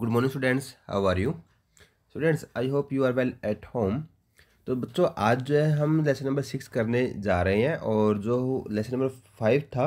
good morning students how are you students I hope you are well at home तो बच्चों आज जो है हम लेसन नंबर सिक्स करने जा रहे हैं और जो लेसन नंबर फाइव था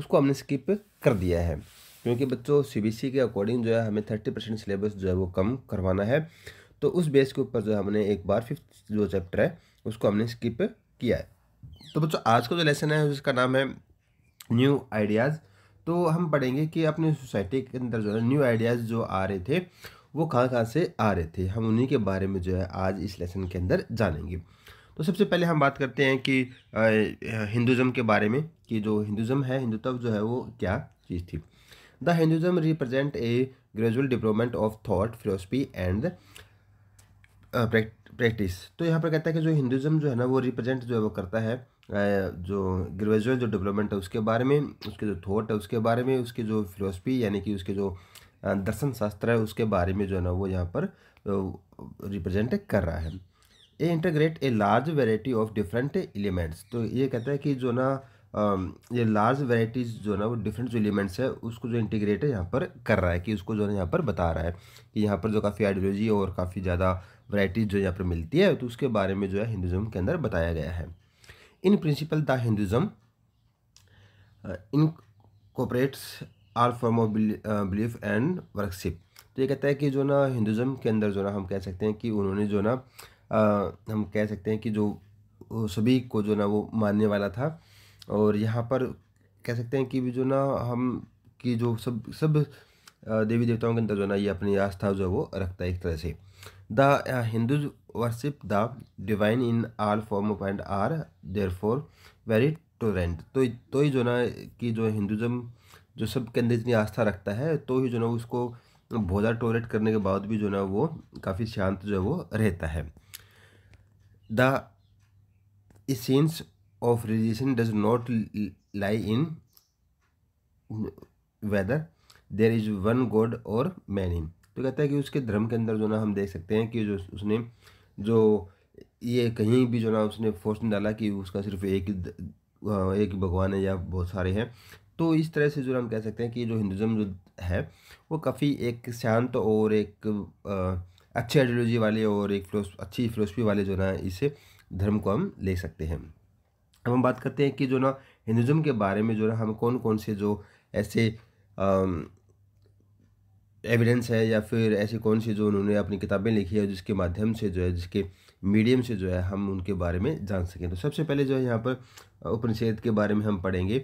उसको हमने स्किप कर दिया है क्योंकि बच्चों सीबीएसई के अकॉर्डिंग जो है हमें थर्टी परसेंट सिलेबस जो है वो कम करवाना है तो उस बेस के ऊपर जो है हमने एक बार फिफ्थ जो चैप्टर है उसको हमने स्किप किया है तो बच्चों आज का जो लेसन है उसका नाम है न्यू आइडियाज़ तो हम पढ़ेंगे कि अपनी सोसाइटी के अंदर जो है न्यू आइडियाज़ जो आ रहे थे वो कहाँ कहाँ से आ रहे थे हम उन्हीं के बारे में जो है आज इस लेसन के अंदर जानेंगे तो सबसे पहले हम बात करते हैं कि हिंदुज़म के बारे में कि जो हिंदुज़म है हिंदुत्व जो है वो क्या चीज़ थी the Hinduism represent a gradual development of thought philosophy and practice तो यहाँ पर कहता है कि जो हिंदुज़म जो है ना वो रिप्रजेंट जो है वो करता है जो ग्रेजुएट जो डेवलपमेंट है उसके बारे में उसके जो थॉट है उसके बारे में उसके जो फिलोसफी यानी कि उसके जो दर्शन शास्त्र है उसके बारे में जो है ना वो यहाँ पर रिप्रेजेंट कर रहा है a integrate a large variety of different elements तो ये कहता है कि जो ना ये लार्ज वेराइटीज़ जो ना वो डिफरेंट जो एलिमेंट्स है उसको जो इंटीग्रेट है यहाँ पर कर रहा है कि उसको जो है यहाँ पर बता रहा है कि यहाँ पर जो काफ़ी आइडियोलॉजी और काफ़ी ज़्यादा वेराइटीज़ जो यहाँ पर मिलती है तो उसके बारे में जो है हिंदुज़म के अंदर बताया गया है in principle the Hinduism uh, incorporates form of belief and worship तो ये कहता है कि जो ना हिंदुज़म के अंदर जो ना हम कह सकते हैं कि उन्होंने जो ना हम कह सकते हैं कि जो सभी को जो ना वो मानने वाला था और यहाँ पर कह सकते हैं कि भी जो ना हम कि जो सब सब देवी देवताओं के अंदर जो ना ये अपनी आस्था जो है वो रखता है एक तरह से the Hindu the divine in in form and are there therefore very tolerant तो तो ही जो ना कि जो हिंदुज़म जो सब के अंदर इतनी आस्था रखता है तो ही जो ना उसको बहुत ज़्यादा करने के बाद भी जो ना वो काफ़ी शांत जो है वो रहता है the essence of religion does not lie in whether there is one god और मैनी तो कहता है कि उसके धर्म के अंदर जो ना हम देख सकते हैं कि जो उसने जो ये कहीं भी जो ना उसने फोर्स नहीं डाला कि उसका सिर्फ एक ही एक भगवान है या बहुत सारे हैं तो इस तरह से जो हम कह सकते हैं कि जो हिंदुज़म जो है वो काफ़ी एक शांत और एक अच्छी आइडियोलॉजी वाले और एक अच्छी फिलोसफी वाले जो ना इस धर्म को हम ले सकते हैं अब हम बात करते हैं कि जो ना हिंदुज़म के बारे में जो ना हम कौन कौन से जो ऐसे एविडेंस है या फिर ऐसी कौन सी जो उन्होंने अपनी किताबें लिखी है जिसके माध्यम से जो है जिसके मीडियम से जो है हम उनके बारे में जान सकें तो सबसे पहले जो है यहाँ पर उपनिषेद के बारे में हम पढ़ेंगे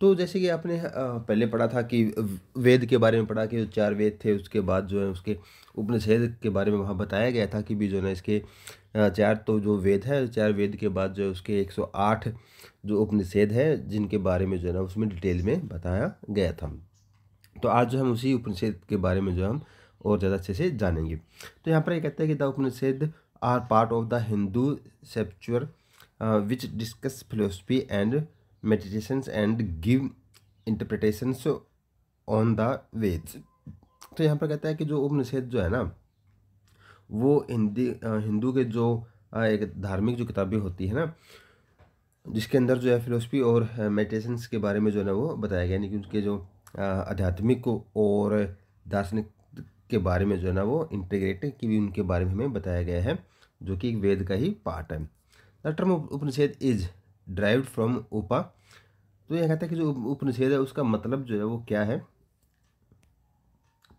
तो जैसे कि आपने पहले पढ़ा था कि वेद के बारे में पढ़ा कि जो चार वेद थे उसके बाद जो है उसके उपनिषेद के बारे में वहाँ बताया गया था कि भी जो है इसके चार तो जो वेद है चार वेद के बाद जो है उसके 108 जो उपनिषेद है जिनके बारे में जो है ना उसमें डिटेल में बताया गया था तो आज जो हम उसी उपनिषेद के बारे में जो हम और ज़्यादा अच्छे से जानेंगे तो यहाँ पर ये कहते हैं कि the Upanishad are part of the Hindu scripture which discuss philosophy and meditation and give interpretations on the Vedas तो यहाँ पर कहता है कि जो उपनिषेद जो है ना वो हिंदी हिंदू के जो एक धार्मिक जो किताबें होती है ना जिसके अंदर जो है फिलोसफी और मेडिटेशन के बारे में जो है ना वो बताया गया यानी कि उनके जो आध्यात्मिक और दार्शनिक के बारे में जो है ना वो इंटीग्रेट की भी उनके बारे में हमें बताया गया है जो कि वेद का ही पार्ट है the term Upanishad is derived from upa तो यह कहता है कि जो उपनिषेद है उसका मतलब जो है वो क्या है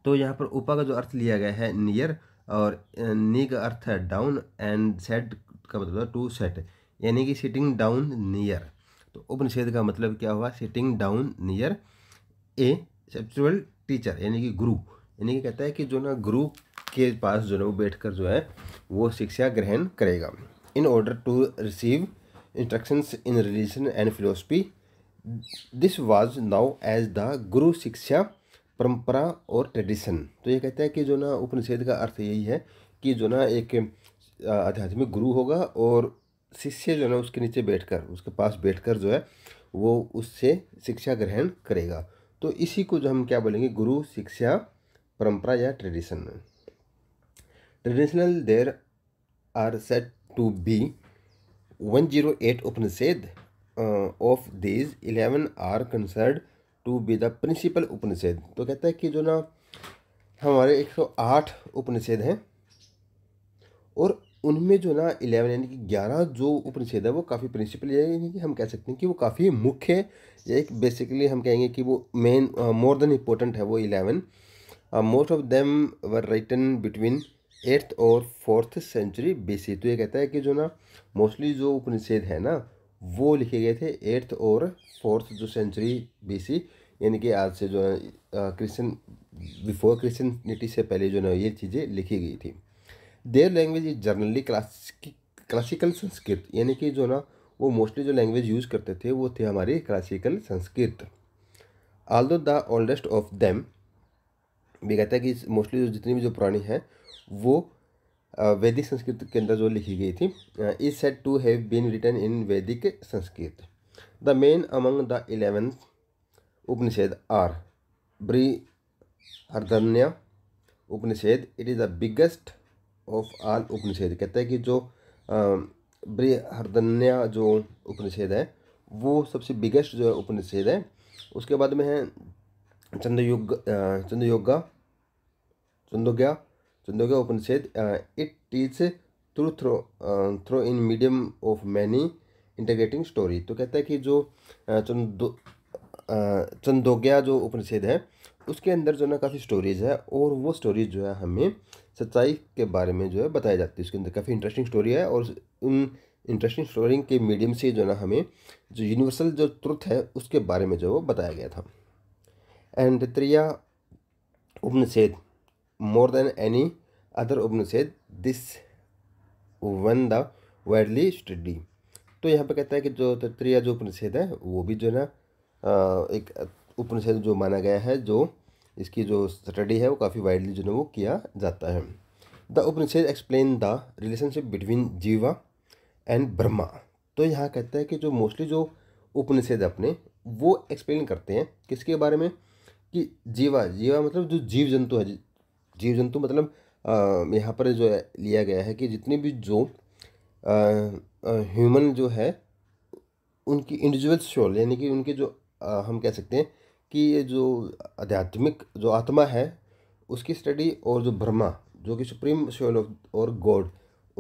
तो यहाँ पर उपा का जो अर्थ लिया गया है नियर और नी का अर्थ है डाउन एंड सेट का मतलब टू सेट यानी कि सिटिंग डाउन नियर तो उपनिषेद का मतलब क्या हुआ sitting down near a spiritual teacher यानी कि गुरु यानी कि कहता है कि जो ना गुरु के पास जो ना वो बैठ कर जो है वो शिक्षा ग्रहण करेगा in order to receive instructions in religion and philosophy this was now as the guru शिक्षा परंपरा और ट्रेडिशन तो ये कहता है कि जो ना उपनिषेद का अर्थ यही है कि जो ना एक आध्यात्मिक गुरु होगा और शिष्य जो ना उसके नीचे बैठकर उसके पास बैठकर जो है वो उससे शिक्षा ग्रहण करेगा तो इसी को जो हम क्या बोलेंगे गुरु शिक्षा परंपरा या tradition traditional there are said to be one zero eight Upanishad of these eleven are considered to be the principal Upanishad तो कहता है कि जो ना हमारे एक सौ आठ उपनिषेद हैं और उनमें जो ना इलेवन यानी कि ग्यारह जो उपनिषेद है वो काफ़ी प्रिंसिपल यानी कि हम कह सकते हैं कि वो काफ़ी मुख्य है एक बेसिकली हम कहेंगे कि वो मेन मोर देन इम्पोर्टेंट है वो eleven most of them were written between eighth और फोर्थ सेंचुरी बी तो ये कहता है कि जो ना मोस्टली जो उपनिषेद है ना वो लिखे गए थे एट्थ और फोर्थ जो सेंचुरी बी यानी कि आज से जो है क्रिश्चन बिफोर क्रिश्चनिटी से पहले जो ना ये चीज़ें लिखी गई थी their language is generally classic classical Sanskrit यानी कि जो ना वो मोस्टली जो लैंग्वेज यूज़ करते थे वो थे हमारे क्लासिकल संस्कृत आल दो द ओल्डेस्ट ऑफ देम भी कहता है कि मोस्टली जो जितनी भी जो पुरानी है वो वैदिक संस्कृत के अंदर जो लिखी गई थी is said to have been written in Vedic Sanskrit the main among the eleventh Upanishad are Brihadaranyaka Upanishad it is the biggest of all Upanishad कहता है कि जो बृहदन्या जो उपनिषेद है वो सबसे बिगेस्ट जो है उपनिषेद है उसके बाद में है Chandrayug Chandrayoga Chandogya Chandogya Upanishad it is through through through in medium of many integrating story तो कहता है कि जो चंदो चंदोग्या जो उपनिषेद है उसके अंदर जो ना काफ़ी स्टोरीज है और वो स्टोरीज जो है हमें सच्चाई के बारे में जो है बताई जाती है उसके अंदर काफ़ी इंटरेस्टिंग स्टोरी है और उन इंटरेस्टिंग स्टोरी के मीडियम से जो ना हमें जो यूनिवर्सल जो ट्रुथ है उसके बारे में जो वो बताया गया था and Taittiriya Upanishad more than any other Upanishad this one the widely study तो यहाँ पे कहता है कि जो त्रिया जो उपनिषेद है वो भी जो है ना एक उपनिषद जो माना गया है जो इसकी जो स्टडी है वो काफ़ी वाइडली जो है वो किया जाता है the Upanishad explain the relationship between jiva and Brahma तो यहाँ कहता है कि जो मोस्टली जो उपनिषद अपने वो एक्सप्लेन करते हैं किसके बारे में कि जीवा जीवा मतलब जो जीव जंतु है जीव जंतु मतलब यहाँ पर जो लिया गया है कि जितने भी जो ह्यूमन जो है उनकी इंडिविजुअल सोल यानी कि उनके जो आ, हम कह सकते हैं कि ये जो आध्यात्मिक जो आत्मा है उसकी स्टडी और जो ब्रह्मा जो कि सुप्रीम सोल और गॉड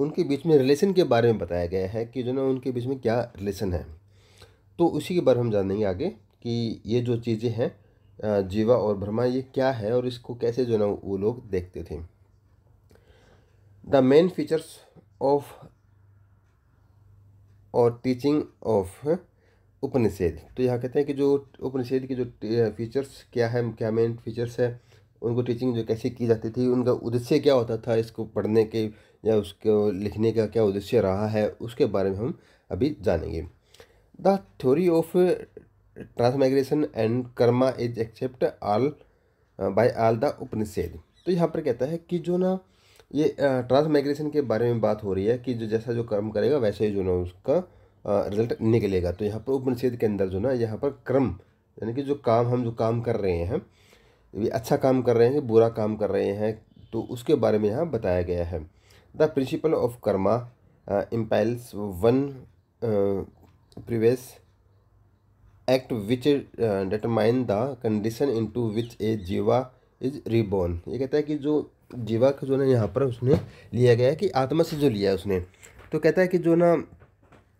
उनके बीच में रिलेशन के बारे में बताया गया है कि जो ना उनके बीच में क्या रिलेशन है तो उसी के बारे में हम जानेंगे आगे कि ये जो चीज़ें हैं जीवा और ब्रह्मा ये क्या है और इसको कैसे जो ना वो लोग देखते थे द मेन फीचर्स ऑफ और टीचिंग ऑफ उपनिषेद तो यहाँ कहते हैं कि जो उपनिषेद की जो फीचर्स क्या है क्या मेन फीचर्स है उनको टीचिंग जो कैसे की जाती थी उनका उद्देश्य क्या होता था इसको पढ़ने के या उसको लिखने का क्या उद्देश्य रहा है उसके बारे में हम अभी जानेंगे the theory of transmigration and karma is accept all by all the Upanishad तो यहाँ पर कहता है कि जो ना ये ट्रांसमाइग्रेशन के बारे में बात हो रही है कि जो जैसा जो कर्म करेगा वैसे ही जो ना उसका रिजल्ट निकलेगा तो यहाँ पर उपनिषेद के अंदर जो ना यहाँ पर क्रम यानी कि जो काम हम जो काम कर रहे हैं ये अच्छा काम कर रहे हैं बुरा काम कर रहे हैं तो उसके बारे में यहाँ बताया गया है the principle of karma impels one previous act which determine the condition into which a jiva is reborn ये कहता है कि जो जीवा का जो ना यहाँ पर उसने लिया गया है कि आत्मा से जो लिया है उसने तो कहता है कि जो ना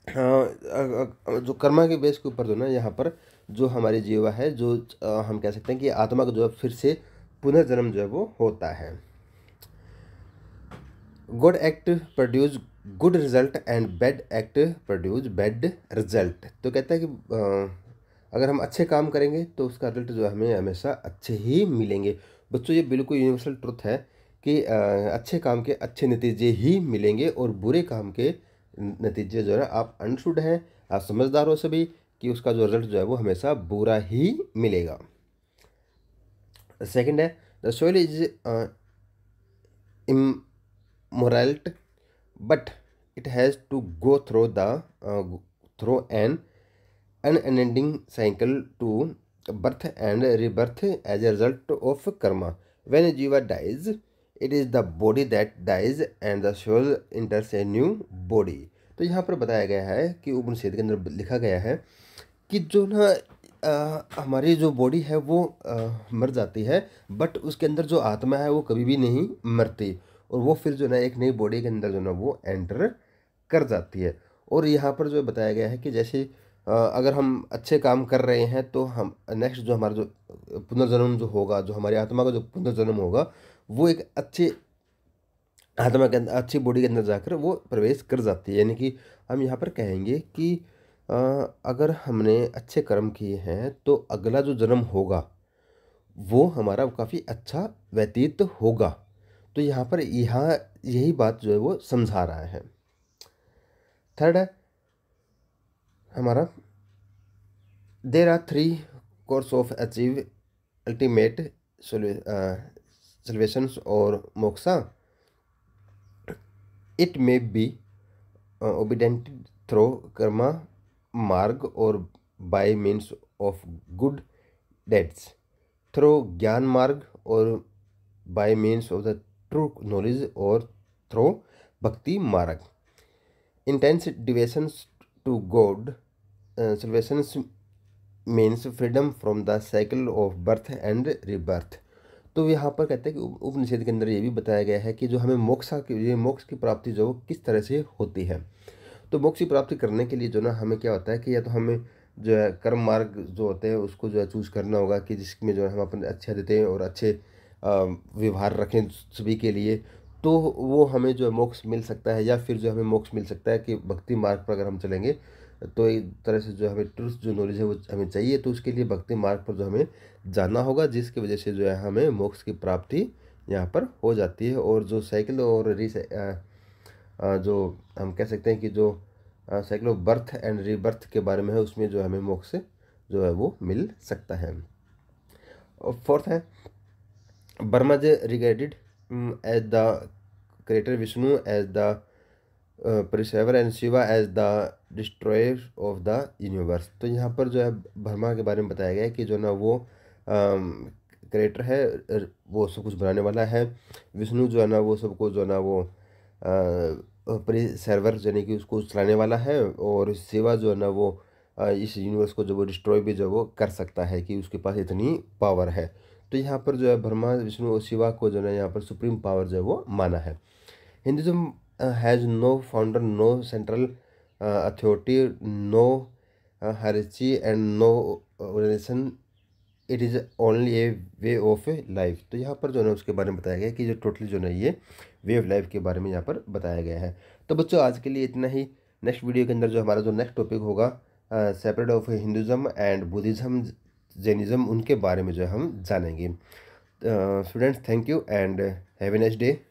हाँ, जो कर्मा के बेस के ऊपर जो ना यहाँ पर जो हमारी जीवा है जो हम कह सकते हैं कि आत्मा का जो है फिर से पुनर्जन्म जो है वो होता है good act produce good result and bad act produce bad result तो कहता है कि अगर हम अच्छे काम करेंगे तो उसका रिजल्ट जो है हमें हमेशा अच्छे ही मिलेंगे बच्चों ये बिल्कुल यूनिवर्सल ट्रुथ है कि अच्छे काम के अच्छे नतीजे ही मिलेंगे और बुरे काम के नतीजे जो है आप अनशुड हैं आप समझदार हो सभी कि उसका जो रिजल्ट जो है वो हमेशा बुरा ही मिलेगा सेकंड है the soul is immortal but it has to go through the through an unending cycle to birth and rebirth as a result of karma when jiva dies it is the body that dies and the soul enters a new body तो यहाँ पर बताया गया है कि उपनिषेद के अंदर लिखा गया है कि जो ना आ, हमारी जो बॉडी है वो आ, मर जाती है बट उसके अंदर जो आत्मा है वो कभी भी नहीं मरती और वो फिर जो ना एक नई बॉडी के अंदर जो ना वो एंटर कर जाती है और यहाँ पर जो बताया गया है कि जैसे अगर हम अच्छे काम कर रहे हैं तो हम नेक्स्ट जो हमारा जो पुनर्जन्म जो होगा जो हमारी आत्मा का जो पुनर्जन्म होगा वो एक अच्छे आत्मा के अंदर अच्छी बॉडी के अंदर जाकर वो प्रवेश कर जाती है यानी कि हम यहाँ पर कहेंगे कि आ, अगर हमने अच्छे कर्म किए हैं तो अगला जो जन्म होगा वो हमारा काफ़ी अच्छा व्यतीत होगा तो यहाँ पर यहाँ यही बात जो है वो समझा रहा है थर्ड है हमारा there are three course of achieve ultimate सोल्यू सेलिब्रेशन और moksha it may be obtained through karma marg और by means of good deeds through gyan marg और by means of the true knowledge और through bhakti marg intense devotion to god salvation means freedom from the cycle of birth and rebirth तो यहाँ पर कहते हैं कि उपनिषद के अंदर ये भी बताया गया है कि जो हमें मोक्षा की मोक्ष की प्राप्ति जो किस तरह से होती है तो मोक्ष की प्राप्ति करने के लिए जो ना हमें क्या होता है कि या तो हमें जो है कर्म मार्ग जो होते हैं उसको जो है चूज़ करना होगा कि जिसमें जो है हम अपने अच्छे देते हैं और अच्छे व्यवहार रखें सभी के लिए तो वो हमें जो है मोक्ष मिल सकता है या फिर जो हमें मोक्ष मिल सकता है कि भक्ति मार्ग पर अगर हम चलेंगे तो एक तरह से जो हमें ट्रुथ जो नॉलेज है वो हमें चाहिए तो उसके लिए भक्ति मार्ग पर जो हमें जाना होगा जिसकी वजह से जो है हमें मोक्ष की प्राप्ति यहाँ पर हो जाती है और जो साइकिल और री जो हम कह सकते हैं कि जो cycle of birth and rebirth के बारे में है उसमें जो हमें मोक्ष जो है वो मिल सकता है और फोर्थ है Brahma is regarded as the creator Vishnu as the uh, and Shiva as the destroyer of the universe तो यहाँ पर जो है ब्रह्मा के बारे में बताया गया है कि जो ना वो क्रिएटर है वो सब कुछ बनाने वाला है विष्णु जो है ना वो सबको जो है ना वो सर्वर यानी कि उसको चलाने वाला है और शिवा जो है ना वो इस यूनिवर्स को जो वो डिस्ट्रॉय भी जो वो कर सकता है कि उसके पास इतनी पावर है तो यहाँ पर जो है ब्रह्मा विष्णु और शिवा को जो है यहाँ पर सुप्रीम पावर जो है वो माना है Hinduism has no founder no central authority no hierarchy and no organisation it is only a way of life तो यहाँ पर जो है उसके बारे में बताया गया कि जो टोटली जो है ये वे ऑफ लाइफ के बारे में यहाँ पर बताया गया है तो बच्चों आज के लिए इतना ही नेक्स्ट वीडियो के अंदर जो हमारा जो नेक्स्ट टॉपिक होगा separate of Hinduism and Buddhism Jainism उनके बारे में जो हम जानेंगे students thank you and have a next day